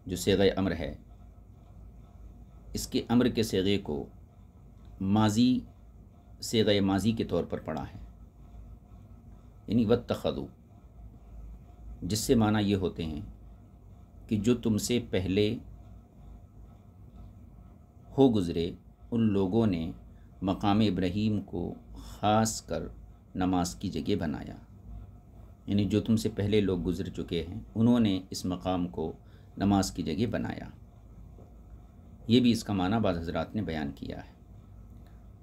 जो सेगे अमर है इसके अमर के सेगे को माजी सेगे माजी के तौर पर पढ़ा है यानी वत तखदु जिससे माना ये होते हैं कि जो तुमसे पहले हो गुज़रे उन लोगों ने मकाम इब्राहिम को ख़ास कर नमाज की जगह बनाया यानी जो तुमसे पहले लोग गुजर चुके हैं उन्होंने इस मकाम को नमाज की जगह बनाया ये भी इसका माना बाद हजरात ने बयान किया है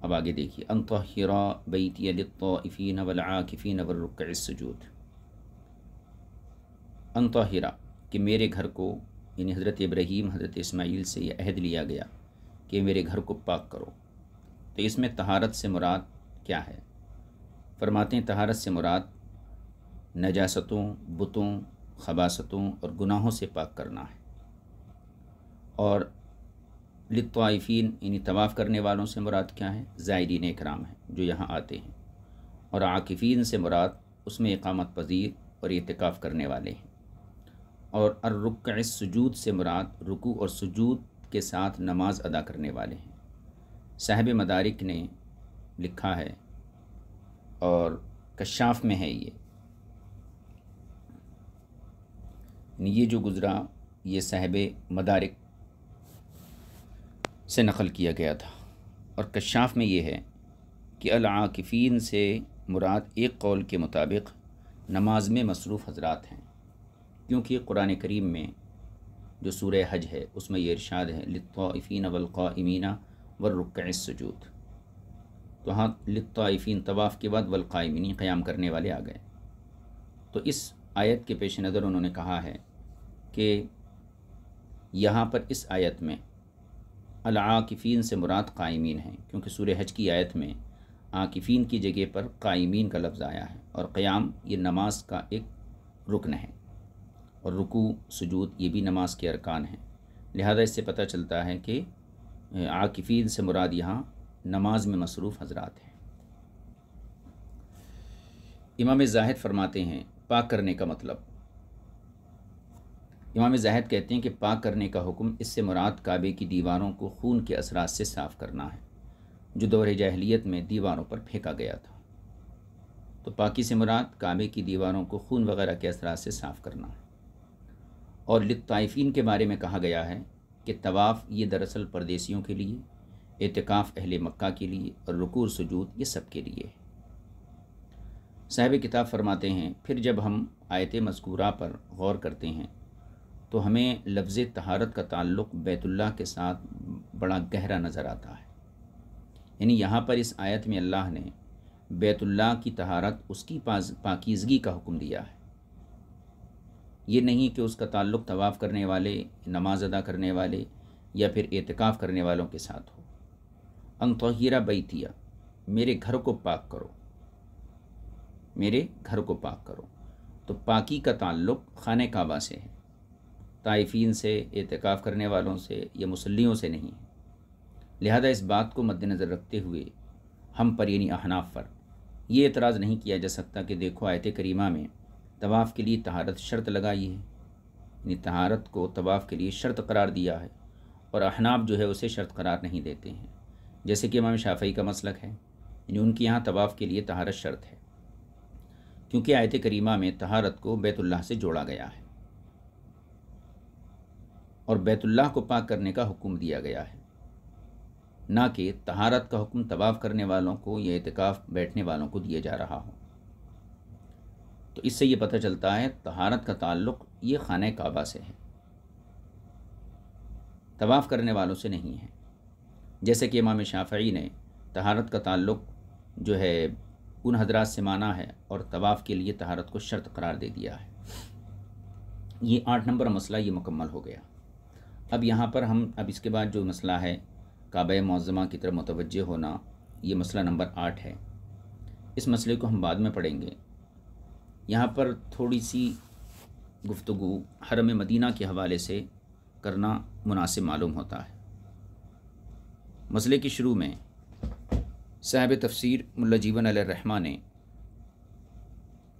अब आगे देखिए अंतरा बैतिया लिफ़ीन वलाकिफ़ीन सजूद अंतरा कि मेरे घर को यानी हज़रत इब्राहीम हज़रत इस्माइल से यह अहद लिया गया कि मेरे घर को पाक करो तो इसमें तहारत से मुराद क्या है फरमाते हैं तहारत से मुराद नजासतों बुतों खबासतों और गुनाहों से पाक करना है और लताइफिन यानी तवाफ़ करने वालों से मुराद क्या है ज़ायरीन कराम है जो यहाँ आते हैं और आकिफ़ीन से मुराद उसमें इकामत पजीर और इतिकाफ़ करने वाले हैं और अर्रुक सजूद से मुराद रुकू और सजूद के साथ नमाज अदा करने वाले हैं साहब मदारिक ने लिखा है और कशाफ में है ये ये जो गुज़रा ये साहब मदारक से नकल किया गया था और कशाफ में ये है कि अलाकफ़ीन से मुराद एक कौल के मुताबिक नमाज में मसरूफ़ हजरात हैं क्योंकि कुरान करीम में जो सूर हज है उसमें ये इरशाद है लफ़ीन वलक़ामीना व रुकसजूद तो हाँ लफ़ीन तवाफ़ के बाद वलक़ामिनी क़्याम करने वाले आ गए तो इस आयत के पेश नज़र उन्होंने कहा है कि यहाँ पर इस आयत में अलाकिफ़ीन से मुराद कायमीन है क्योंकि सूर्य हज की आयत में आकिफ़ीन की जगह पर कायमीन का लफ्ज़ आया है और क़याम ये नमाज का एक रुकन है और रुकू सजूद ये भी नमाज के अरकान हैं लिहाजा इससे पता चलता है कि आकिफ़ीन से मुराद यहाँ नमाज में मसरूफ़ हजरात हैं इमाम जाहिद फरमाते हैं पाक करने का मतलब इमाम जाहद कहते हैं कि पाक करने का हुक्म इससे मुराद काबे की दीवारों को खून के असरा से साफ़ करना है जो दौर जहलीत में दीवारों पर फेंका गया था तो पाकि से मुराद काबे की दीवारों को खून वगैरह के असरा से साफ़ करना है और लिताइफिन के बारे में कहा गया है कि तवाफ़ ये दरअसल परदेसियों के लिए एतकाफ़ अहल मक् के लिए और रुकूर सजूद ये सब के लिए है साहिब किताब फरमाते हैं फिर जब हम आयत मस्कूरा पर गौर करते हैं तो हमें लफ्ज़ तहारत का ताल्लुक़ बैतुल्ला के साथ बड़ा गहरा नज़र आता है यानी यहाँ पर इस आयत में अल्लाह ने बैतुल्ला की तहारत उसकी पाकिजगी का हुक्म दिया है ये नहीं कि उसका ताल्लुक़ तवाफ़ करने वाले नमाज अदा करने वाले या फिर एतकाफ़ करने वालों के साथ हो अंतरा बैतिया मेरे घर को पाक करो मेरे घर को पाक करो तो पाकी का ताल्लुक़ खान काबा से है ताइफिन से एतकाफ़ करने वालों से या मुसलियों से नहीं लिहाजा इस बात को मद्दनज़र रखते हुए हम पर यानी अहनाफ पर यह एतराज़ नहीं किया जा सकता कि देखो आयत करीमा में तवाफ़ के लिए तहारत शर्त लगाई है यानी तहारत को तवाफ़ के लिए शर्त करार दिया है और अहनाफ जो है उसे शर्त करार नहीं देते हैं जैसे कि इमाम शाफई का मसलक है यानी उनके यहाँ तवाफ़ के लिए तहारत शर्त है क्योंकि आयत करीमा में तहारत को बैतुल्ला से जोड़ा गया है और बैतुल्लाह को पाक करने का हुक्म दिया गया है ना कि तहारत का हुक्म तवाफ़ करने वालों को या एतकाफ़ बैठने वालों को दिया जा रहा हो तो इससे ये पता चलता है तहारत का ताल्लुक़ ये खान काबा से है तवाफ़ करने वालों से नहीं है जैसे कि इमाम शाफी ने तहारत का ताल्लुक़ जो है उन हजरात से माना है और तवाफ़ के लिए तहारत को शर्त करार दे दिया है ये आठ नंबर मसला ये मुकम्मल हो गया अब यहाँ पर हम अब इसके बाद जो मसला है काब मौजमा की तरफ मतवज होना ये मसला नंबर आठ है इस मसले को हम बाद में पढ़ेंगे यहाँ पर थोड़ी सी गुफ्तु हरम मदीना के हवाले से करना मुनासिब मालूम होता है मसले की शुरू में साहब तफसर मुला जीवन रहमा ने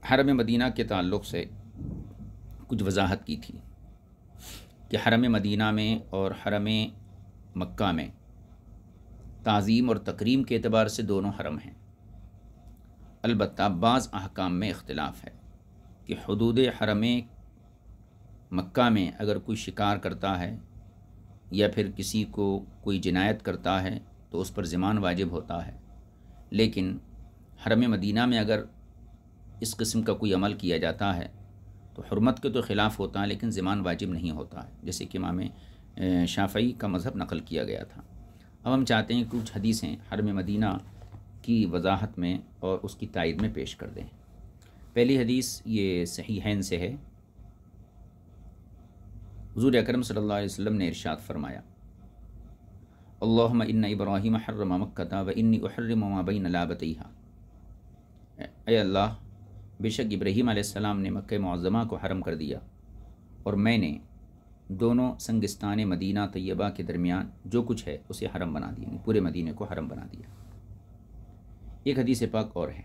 हरम मदीना के ताल्लुक़ से कुछ वजाहत की थी कि हरम मदीना में और हरम मक्का में तज़ीम और तकरीम के अतबार से दोनों हरम हैं अलबत् बाज़ अहकाम में इख्लाफ है कि हदूद हरम मक्का में अगर कोई शिकार करता है या फिर किसी को कोई जिनायत करता है तो उस पर ज़िमान वाजिब होता है लेकिन हरम मदीना में अगर इस किस्म का कोई अमल किया जाता है तो हरमत के तो ख़िलाफ़ होता है लेकिन ज़मान वाजिब नहीं होता है जैसे कि इमाम शाफई का मज़हब नकल किया गया था अब हम चाहते हैं कि कुछ हदीसें हरम मदीना की वजाहत में और उसकी तइद में पेश कर दें पहली हदीस ये सही हैन से है हजूर अक्रम सल्ला वसम ने इरशाद फरमाया अल्लाम इब्राहिम हर्रमा मक्का व इन्नी अहर्रमा बिन अल्लाह बेशक इब्राहीम आसमाम ने मक् मज़मा को हरम कर दिया और मैंने दोनों संगस्तान मदीना तयबा के दरमियान जो कुछ है उसे हरम बना दिया पूरे मदीने को हरम बना दिया एक हदीस पाक और है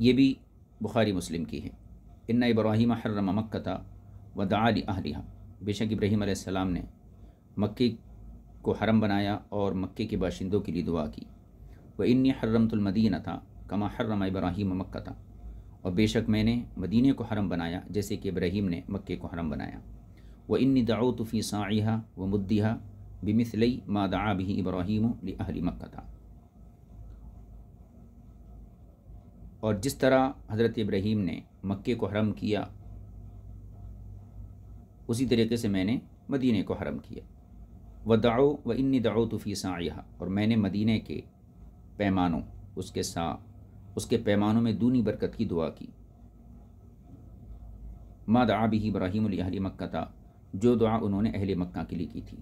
ये भी बुखारी मुस्लिम की है इन्ना इब्राहिम हर्रम मक्का व दाली अहलिहा बेशक इब्राहिम आसमाम ने मक्के को हरम बनाया और मक्के के बाशिंदों के लिए दुआ की व इन्नी हर्रमतुलमदीना था कमा हर्रम इब्राहिम मक्का था और बेशक मैंने मदीने को हरम बनाया जैसे कि इब्राहिम ने मक्के को हरम बनाया व इन दाऊतफ़ी साइहा व मुद्दीहा बिमिसलई मादा भी इब्राहिम अहली मक्का था और जिस तरह हज़रत इब्राहीम ने मक्के को हरम किया उसी तरीके से मैंने मदीने को हरम किया व दाऊ व इन दाओ तफ़ी साइहा और मैंने मदीने के पैमानों उसके साथ उसके पैमानों में दूनी बरकत की दुआ की माद आबी इब्राहिम अहल मक्का था जो दुआ उन्होंने अहल मक्का के लिए की थी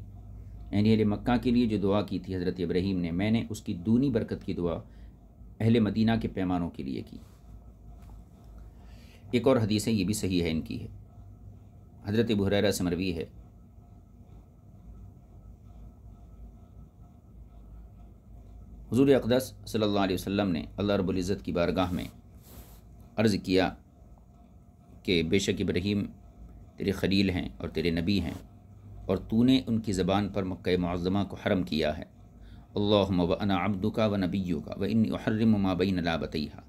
यानी अहले मक्का के लिए जो दुआ की थी हज़रत इब्राहिम ने मैंने उसकी दूनी बरकत की दुआ अहल मदीना के पैमानों के लिए की एक और हदीसें ये भी सही है इनकी है हज़रत बुहरा से मरवी है हजूर अकदस सल्ला वसम ने अल्लाह रबुल्ज़त की बारगाह में अर्ज़ किया कि बेशक इब्राहिम तेरे खलील हैं और तेरे नबी हैं और तूने उनकी ज़बान पर मक् मज़मा को हरम किया है अल्लाह वना का व नबीयों का व इन हर्रम माबिन लाबतहा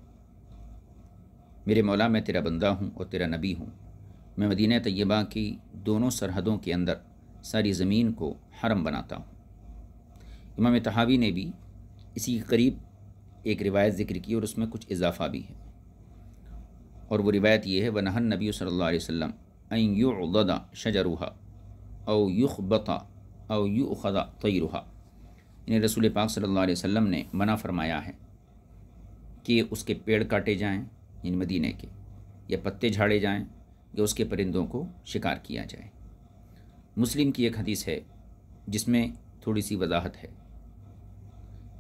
मेरे मौला मैं तेरा बंदा हूँ और तेरा नबी हूँ मैं मदीना तय्यबा की दोनों सरहदों के अंदर सारी ज़मीन को हरम बनाता हूँ इमाम तहावी ने भी इसी के करीब एक रिवायत जिक्र की और उसमें कुछ इजाफा भी है और वो रिवायत ये है वनहन नबी सल्लल्लाहु अलैहि वसल्लम अयुदा शजरुहा औ युख बता औ यु खदा तयरुहा इन्हें रसूल पाक सल्लल्लाहु अलैहि वसल्लम ने मना फरमाया है कि उसके पेड़ काटे जाएं इन मदीने के या पत्ते झाड़े जाएं या उसके परिंदों को शिकार किया जाए मुस्लिम की एक हदीस है जिसमें थोड़ी सी वजाहत है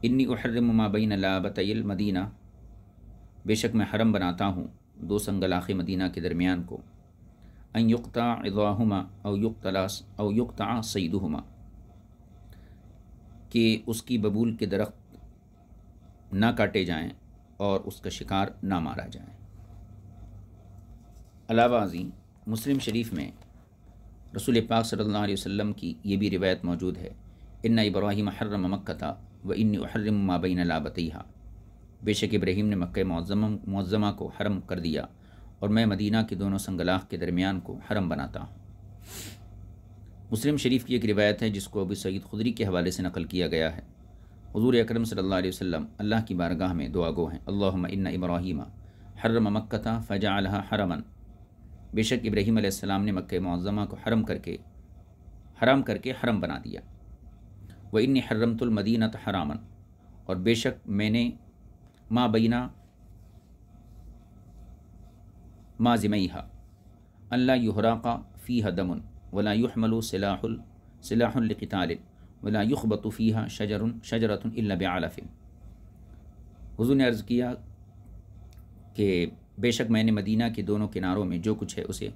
इन्नी उहर्रम माबैन लाबतल मदीना बेशक मैं हरम बनाता हूँ दो संगलाख मदीना के दरमियान को अयुक्ता अदाहुमा अयुक्तलास सईद सईदहुमा कि उसकी बबूल के दरख्त ना काटे जाएँ और उसका शिकार ना मारा जाए अलावा अजी मुस्लिम शरीफ में रसूल पाक सल्लल्लाहु अलैहि वसल्लम की ये भी रिवायत मौजूद है इन्ना इब्राहिम हर्रम मक्का व इन हरम माबैन लाबतिहा बेशक इब्राहिम ने मक् मज़मा को हरम कर दिया और मैं मदीना के दोनों संगलाह के दरमियान को हरम बनाता हूँ मुस्लिम शरीफ की एक रिवायत है जिसको अबू सईद खुदरी के हवाले से नकल किया गया है हजूर अक्रम सल्ला अल्लाह की बारगाह में दुआगो हैं अल्लाम इन्ना इब्राहिम हर्रम मक्ता फ़जा हरमन बेशक इब्राहिम ने मक् मज़मा को हरम करके हराम करके हरम बना दिया व इन हरमतुलमदीना हरामन और बेशक मैंने माबीना माजमैहा अल्ला युहराका फ़ी दमन वला युहमल सिलाहुल सिलाहलकताल वला शजर शजरतन अल्लाफ़िन हजू ने अर्ज़ किया कि बेशक मैंने मदीना के दोनों किनारों में जो कुछ है उसे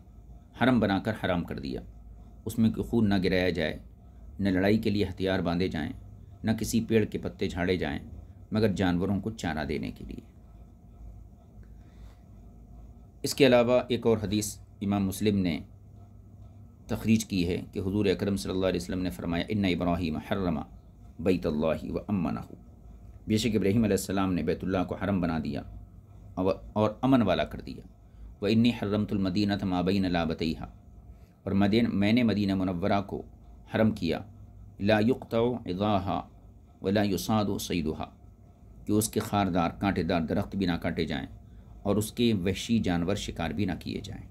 हरम बनाकर हराम कर दिया उसमें कोई खून ना गिराया जाए न लड़ाई के लिए हथियार बांधे जाएं, न किसी पेड़ के पत्ते झाड़े जाएं, मगर जानवरों को चारा देने के लिए इसके अलावा एक और हदीस इमाम मुस्लिम ने तखरीज की है कि हजूर अक्रम सल्लल्लाहु अलैहि वसल्लम ने फरमाया इन इब्राहिम हर्रमा बैतल्ला व अमना बेशक इब्राहिम ने बैतुल्ला को हरम बना दिया और अमन वाला कर दिया व इन्नी हर्रमतुलमदीनत माबीन लाबतहा और मदीन मैंने मदीना मुनवरा को हरम किया ला व लायुसाद युसाद सईदहा कि उसके खारदार कांटेदार दरख्त भी ना काटे जाएं और उसके वहशी जानवर शिकार भी ना किए जाएं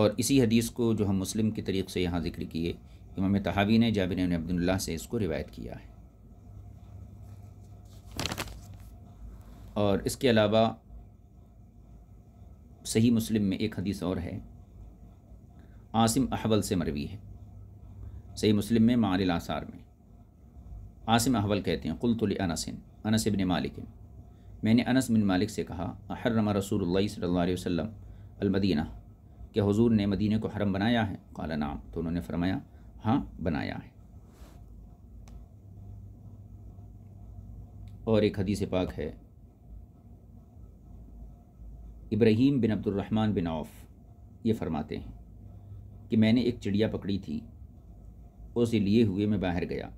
और इसी हदीस को जो हम मुस्लिम के तरीक़ से यहाँ ज़िक्र किए इमाम तहावी ने जाबिर अब्दुल्ला से इसको रिवायत किया है और इसके अलावा सही मुस्लिम में एक हदीस और है आसिम अहवल से मरवी है सही मुस्लिम में मारिल आसार में आसिम अहवल कहते हैं कुलतुल अनसिन अनस बिन मालिक मैंने अनस बिन मालिक से कहा अहरम रसूल सल्ला वसम अलमदीना के हजूर ने मदीने को हरम बनाया है काला नाम तो उन्होंने फरमाया हाँ बनाया है और एक हदीस पाक है Ibrahim bin Abdulrahman bin Auf ये फरमाते हैं कि मैंने एक चिड़िया पकड़ी थी उसे लिए हुए मैं बाहर गया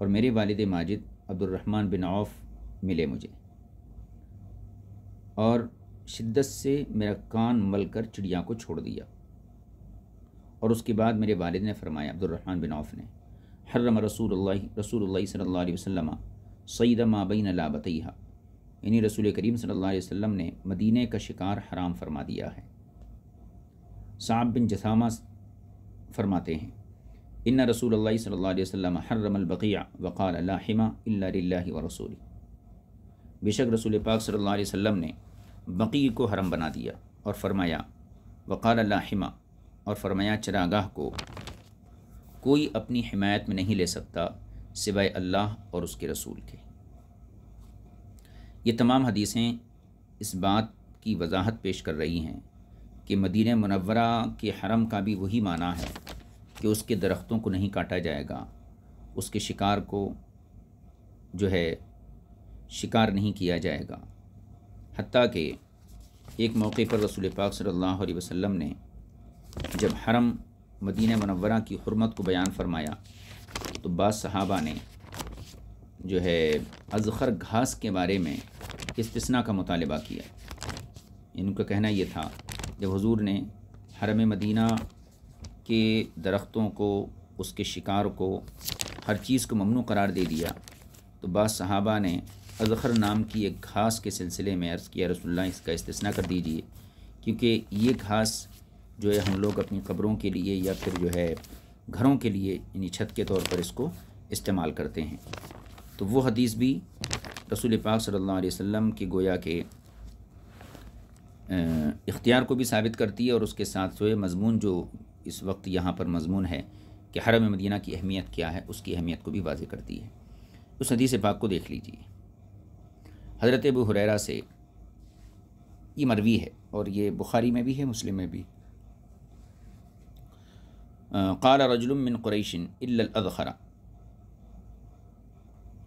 और मेरे वालद माजिद अब्दुलरहमान बिन औफ मिले मुझे और शिद्दत से मेरा कान मल कर चिड़िया को छोड़ दिया और उसके बाद मेरे वालिद ने फरमाया अब्दुलरहमान बिन औफ ने हर्रम रसूल रसूल सल्ला वसम सईद माबिन लाबतिहा यानी रसूल करीम सल्ला वसम ने मदीने का शिकार हराम फरमा दिया है साब बिन जसामा फरमाते हैं इन रसूल अल्लाह सल्लल्लाहु अलैहि वसल्लम हर्रमलबक़िया वक़ाल लाहिमा व रसूल बेशक रसूल पाक सल्लल्लाहु अलैहि वसल्लम ने बक़ी को हरम बना दिया और फरमाया वक़ाल लाहिमा और फरमाया चरागाह को कोई अपनी हिमायत में नहीं ले सकता सिवाय अल्लाह और उसके रसूल के ये तमाम हदीसें इस बात की वजाहत पेश कर रही हैं कि मदीन मनवरा के हरम का भी वही माना है कि उसके दरख्तों को नहीं काटा जाएगा उसके शिकार को जो है शिकार नहीं किया जाएगा हती कि एक मौके पर रसूल पाक सल्लल्लाहु अलैहि वसल्लम ने जब हरम मदीना मनवरा की हरमत को बयान फरमाया तो बाद सहाबा ने जो है अजखर घास के बारे में इस्तना का मुतालबा किया इनका कहना ये था जब हजूर ने हरम मदीना के दरख्तों को उसके शिकार को हर चीज़ को ममनू करार दे दिया तो बाद सहाबा ने अजहर नाम की एक घास के सिलसिले में अर्ज़ किया रसोल्ला इसका इस्तना कर दीजिए क्योंकि ये घास जो है हम लोग अपनी कब्रों के लिए या फिर जो है घरों के लिए यानी छत के तौर पर इसको इस्तेमाल करते हैं तो वो हदीस भी रसूल पाक सल्लल्लाहु अलैहि वसल्लम के गोया के इख्तियार को भी साबित करती है और उसके साथ सोए मजमून जो इस वक्त यहाँ पर मजमून है कि हरम मदीना की अहमियत क्या है उसकी अहमियत को भी वाजह करती है उस नदी से पाक को देख लीजिए हज़रत अबू हुरैरा से ये मरवी है और ये बुखारी में भी है मुस्लिम में भी काला रजुलम मिन कुरैशन अदखरा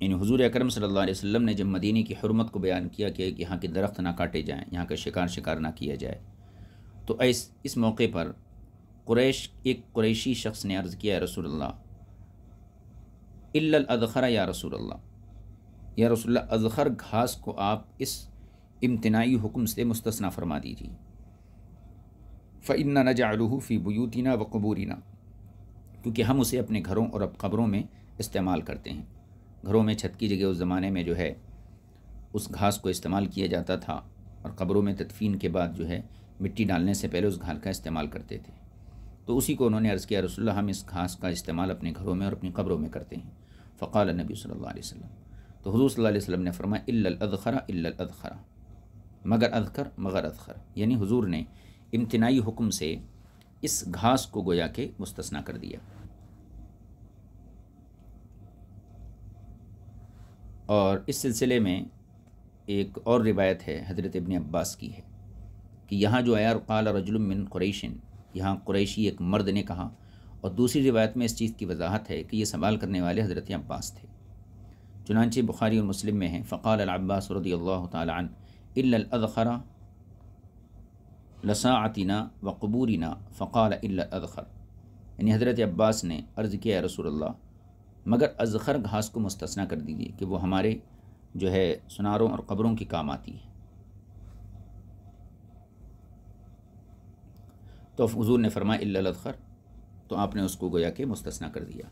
यानी हजूर अक्रम सल्ला वसम ने जब मदीने की हरमत को बयान किया कि यहाँ के दरख्त ना काटे जाएँ यहाँ का शिकार शिकार ना किया जाए तो इस इस मौके पर कुरैश एक कुरैशी शख्स ने अर्ज़ किया रसूलल्लाह अदखरा या रसोल्ला या रसोल अजहर घास को आप इस इम्तनाई हुक्म से मुस्तना फरमा दीजिए फ़ैन्ना आलू फ़ी बयूतना व कबूरीना क्योंकि हम उसे अपने घरों और अब कब्रों में इस्तेमाल करते हैं घरों में छत की जगह उस ज़माने में जो है उस घास को इस्तेमाल किया जाता था और क़ब्रों में तदफीन के बाद जो है मिट्टी डालने से पहले उस घाल का इस्तेमाल करते थे तो उसी को उन्होंने अर्ज़ किया रसोल्ला हम इस घास का इस्तेमाल अपने घरों में और अपनी कब्रों में करते हैं फ़क़ाल नबी सल्ला वसम तो हजू सल वसम ने फरमाया इल्लखरा इल्लखरा मगर अदखर मगर अदखर यानी हुजूर ने इम्तनाई हुक्म से इस घास को गोया के मुस्तना कर दिया और इस सिलसिले में एक और रिवायत है हज़रत इबन अब्बास की है कि यहाँ जो आया काल रजुलम मिन कुरैशिन यहाँ कुरैशी एक मर्द ने कहा और दूसरी रिवायत में इस चीज़ की वजाहत है कि ये सवाल करने वाले हज़रत अब्बास थे चुनानचे बुखारी और मुस्लिम में हैं फ़क़ाल अब्बास रदी अल्लाह तन इल्लखरा लसातिना व कबूरिना फ़क़ाल अदखर यानी हज़रत अब्बास ने अर्ज़ किया रसूल मगर अजखर घास को मुस्तना कर दीजिए कि वो हमारे जो है सुनारों और कब्रों के काम आती है तो हजूर ने फरमाया अजखर तो आपने उसको गोया के मुस्तना कर दिया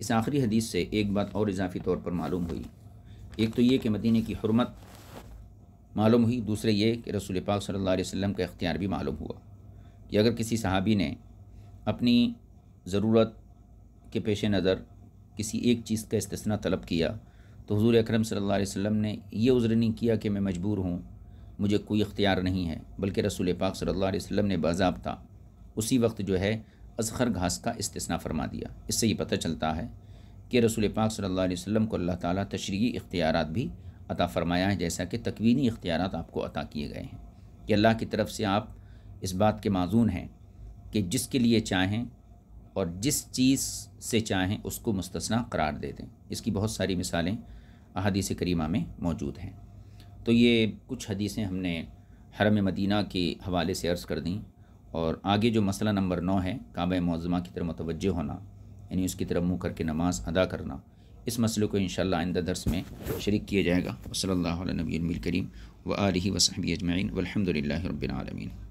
इस आखिरी हदीस से एक बात और इजाफी तौर पर मालूम हुई एक तो ये कि मदीने की हरमत मालूम हुई दूसरे ये कि रसूल पाक सल्लल्लाहु अलैहि वसल्लम का इख्तियार भी मालूम हुआ कि अगर किसी सहाबी ने अपनी ज़रूरत के पेश नज़र किसी एक चीज़ का इस्तना तलब किया तो हजूर अक्रम सल्ला वसम ने यह उज़र नहीं किया कि मैं मजबूर हूँ मुझे कोई इख्तियार नहीं है बल्कि रसूल पाक सल्ला वसम ने बाबा उसी वक्त जो है असखर घास का इस्तना फरमा दिया इससे ये पता चलता है कि रसूल पाक सल्ला वसम को अल्लाह ताली तशरी इख्तियार भी अता फ़रमाया है जैसा कि तकवीनी इख्तियार आपको अता किए गए हैं कि अल्लाह की तरफ से आप इस बात के माजून हैं कि जिसके लिए चाहें और जिस चीज़ से चाहें उसको मुस्तना करार दे दें इसकी बहुत सारी मिसालें अदीस करीमा में मौजूद हैं तो ये कुछ हदीसें हमने हरम मदीना के हवाले से अर्ज़ कर दी और आगे जो मसला नंबर नौ है काब मौज़मा की तरफ मतवज होना यानी उसकी तरफ मुँह करके नमाज अदा करना इस मसले को इन आइंदा दरस में शर्क किया जाएगा वसल नबी करीम व आलही वसहबी अजमाइन वलहमदिल्ला